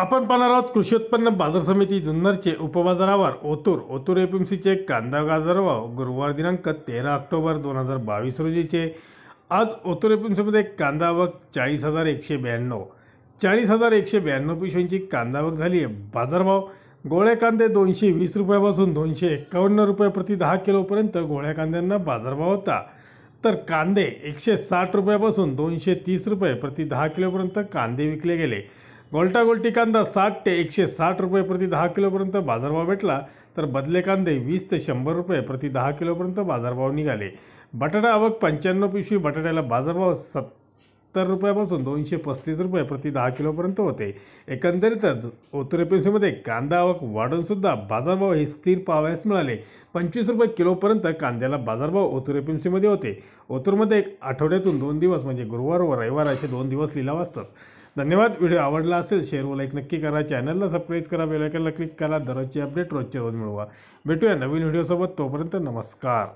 आपण पाहणार आहोत कृषी उत्पन्न बाजार समिती जुन्नरचे उपबाजारावर ओतूर ओतूर एपीएमसीचे कांदा गाजर गुरुवार दिनांक तेरा ऑक्टोबर दोन हजार बावीस रोजीचे आज ओतूर एपीएमसीमध्ये कांदा आवक चाळीस हजार एकशे ब्याण्णव चाळीस हजार एकशे ब्याण्णव पिशव्यांची कांदा झाली आहे बाजारभाव गोळ्या कांदे दोनशे वीस रुपयापासून दोनशे एक्कावन्न रुपये प्रति दहा किलोपर्यंत गोळ्या कांद्यांना बाजारभाव होता तर कांदे एकशे साठ रुपयापासून दोनशे तीस रुपये प्रति दहा किलोपर्यंत कांदे विकले गेले गोल्टी कांदा साठ ते एकशे साठ रुपये प्रति दहा किलोपर्यंत बाजारभाव भेटला तर बदले कांदे वीस ते शंभर रुपये प्रति दहा किलोपर्यंत बाजारभाव निघाले बटाटा आवक पंच्याण्णव पिशवी बटाट्याला बाजारभाव सत्तर रुपयापासून दोनशे पस्तीस रुपये प्रति दहा किलोपर्यंत होते एकंदरीतच ओतुरे कांदा आवक वाढूनसुद्धा बाजारभाव हे स्थिर पाहावयास मिळाले पंचवीस रुपये किलोपर्यंत कांद्याला बाजारभाव ओतुरे एपीएमसीमध्ये होते ओतुरमध्ये एक आठवड्यातून दोन दिवस म्हणजे गुरुवार व रविवार असे दोन दिवस लिलाव असतात धन्यवाद व्हिडिओ आवडला असेल शेअर व लाईक नक्की करा चॅनलला सबस्क्राईब करा बेलायकनला क्लिक करा दररोजची अपडेट रोजच्या रोज मिळवा भेटूया नवीन व्हिडिओसोबत तोपर्यंत नमस्कार